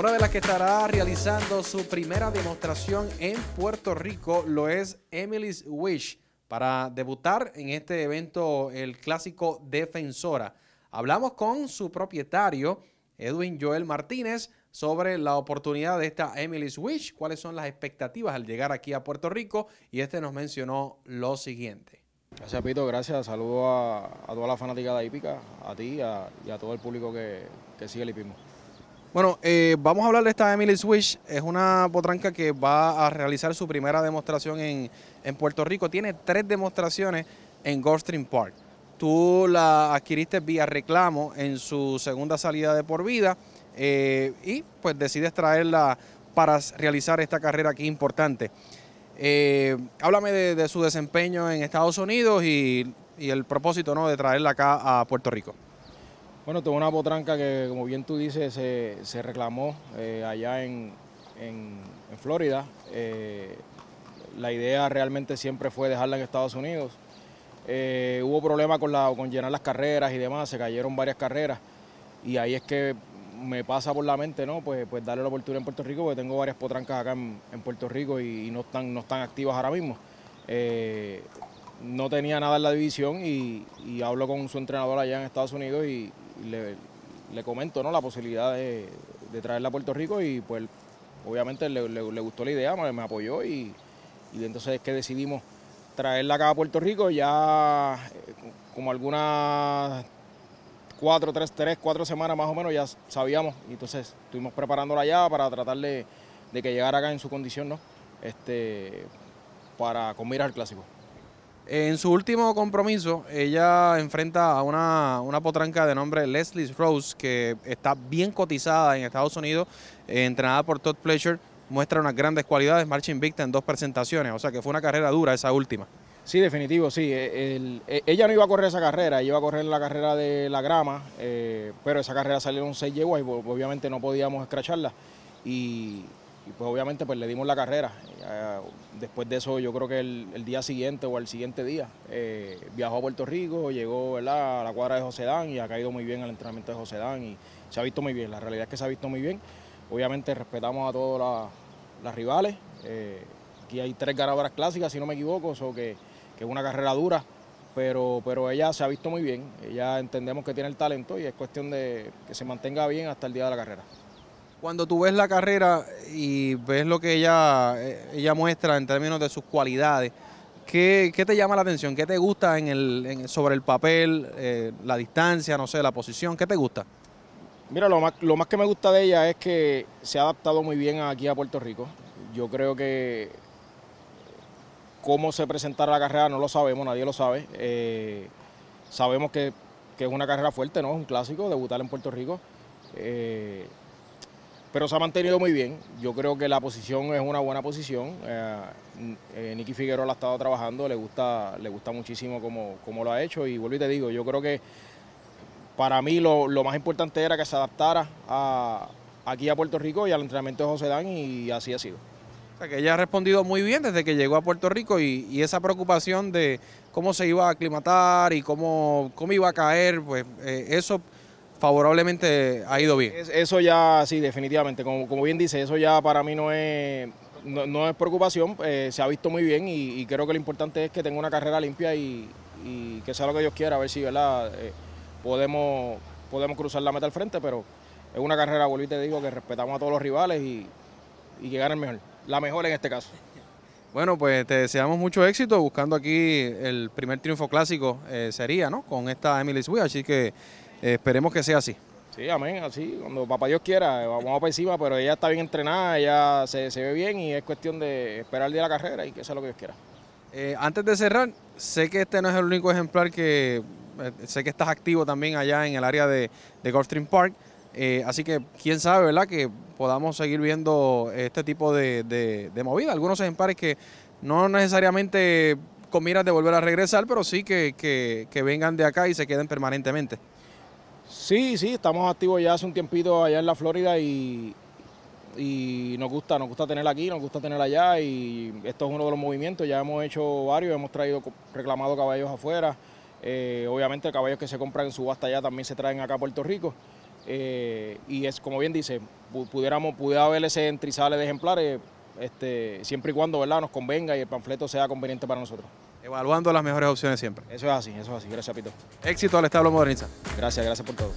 Una de las que estará realizando su primera demostración en Puerto Rico lo es Emily's Wish para debutar en este evento el clásico Defensora. Hablamos con su propietario, Edwin Joel Martínez, sobre la oportunidad de esta Emily's Wish, cuáles son las expectativas al llegar aquí a Puerto Rico y este nos mencionó lo siguiente. Gracias Pito, gracias, saludo a, toda la fanática de Hípica, a ti y a todo el público que, que sigue el hipismo. Bueno, eh, vamos a hablar de esta Emily Swish. Es una potranca que va a realizar su primera demostración en, en Puerto Rico. Tiene tres demostraciones en Goldstream Park. Tú la adquiriste vía reclamo en su segunda salida de por vida eh, y pues decides traerla para realizar esta carrera aquí importante. Eh, háblame de, su desempeño en Estados Unidos y, y el propósito ¿no? de traerla acá a Puerto Rico. Bueno, tuve una potranca que, como bien tú dices, se, reclamó eh, allá en, Florida. Eh, la idea realmente siempre fue dejarla en Estados Unidos. Eh, hubo problemas con, con llenar las carreras y demás, se cayeron varias carreras. Y ahí es que me pasa por la mente, ¿no? Pues, pues darle la oportunidad en Puerto Rico, porque tengo varias potrancas acá en, Puerto Rico y, no, están, no están activas ahora mismo. no tenía nada en la división y, y, hablo con su entrenador allá en Estados Unidos y, le, comento ¿no? la posibilidad de, traerla a Puerto Rico y pues obviamente le, gustó la idea, me, apoyó y, y, entonces es que decidimos traerla acá a Puerto Rico ya eh, como algunas cuatro, tres, tres, cuatro semanas más o menos ya sabíamos y entonces estuvimos preparándola ya para tratar de, que llegara acá en su condición, ¿no? Este, para comer al clásico. En su último compromiso, ella enfrenta a una, potranca de nombre Leslie Rose, que está bien cotizada en Estados Unidos, eh, entrenada por Todd Pleasure, muestra unas grandes cualidades, marcha invicta en dos presentaciones, o sea que fue una carrera dura esa última. Sí, definitivo, sí. Eh, eh, ella no iba a correr esa carrera, ella iba a correr la carrera de la grama, pero esa carrera salieron seis yeguas y pues, obviamente no podíamos escracharla. Y y pues obviamente pues le dimos la carrera. después de eso yo creo que el, día siguiente o el siguiente día eh, viajó a Puerto Rico, llegó a la cuadra de José Dan y ha caído muy bien al entrenamiento de José Dan y se ha visto muy bien, la realidad es que se ha visto muy bien. Obviamente respetamos a todas las rivales, eh, aquí hay tres ganadoras clásicas si no me equivoco, eso que, es una carrera dura. Pero, pero ella se ha visto muy bien, ella entendemos que tiene el talento y es cuestión de que se mantenga bien hasta el día de la carrera. Cuando tú ves la carrera y ves lo que ella, eh, ella muestra en términos de sus cualidades, ¿qué, te llama la atención? ¿Qué te gusta en el, sobre el papel, eh, la distancia, no sé, la posición? ¿Qué te gusta? Mira, lo más, que me gusta de ella es que se ha adaptado muy bien aquí a Puerto Rico. Yo creo que cómo se presentará la carrera no lo sabemos, nadie lo sabe. Eh, sabemos que, es una carrera fuerte, ¿no? Es un clásico, debutar en Puerto Rico pero se ha mantenido muy bien. Yo creo que la posición es una buena posición. Eh, eh Figueroa la ha estado trabajando, le gusta, le gusta muchísimo como lo ha hecho. Y vuelvo y te digo, yo creo que para mí lo, más importante era que se adaptara aquí a Puerto Rico y al entrenamiento de José Dan y así ha sido. que ella ha respondido muy bien desde que llegó a Puerto Rico y, esa preocupación de cómo se iba a aclimatar y cómo, cómo iba a caer, pues eh, eso favorablemente ha ido bien. eso ya, sí, definitivamente. Como, bien dice, eso ya para mí no es, no, es preocupación. Eh, se ha visto muy bien y, creo que lo importante es que tenga una carrera limpia y, que sea lo que Dios quiera, a ver si ¿verdad? Eh, podemos, podemos cruzar la meta al frente, pero es una carrera, vuelvo y te digo, que respetamos a todos los rivales y, y que gane el mejor. La mejor en este caso. Bueno, pues te deseamos mucho éxito buscando aquí el primer triunfo clásico, eh, sería, ¿no? Con esta Emily Swift. así que esperemos que sea así. Sí, amén, así, cuando papá Dios quiera, eh, vamos para encima, pero ella está bien entrenada, ella se, ve bien y es cuestión de esperar el día de la carrera y que sea lo que Dios quiera. Eh, antes de cerrar, sé que este no es el único ejemplar que, eh, sé que estás activo también allá en el área de, de Gulfstream Park, así que quién sabe, ¿verdad? Que podamos seguir viendo este tipo de, de, movida, algunos ejemplares que no necesariamente con miras de volver a regresar, pero sí que vengan de acá y se queden permanentemente. Sí, sí, estamos activos ya hace un tiempito allá en la Florida y, y nos gusta, nos gusta tener aquí, nos gusta tener allá y esto es uno de los movimientos, ya hemos hecho varios, hemos traído, reclamado caballos afuera, eh, obviamente caballos que se compran en subasta allá también se traen acá a Puerto Rico eh, y es como bien dice, pudiéramos, pudiera haber ese entrizale de ejemplares este, siempre y cuando ¿verdad? nos convenga y el panfleto sea conveniente para nosotros. Evaluando las mejores opciones siempre. Eso es así, eso es así. Gracias, Pito. Éxito al establo Moderniza. Gracias, gracias por todo.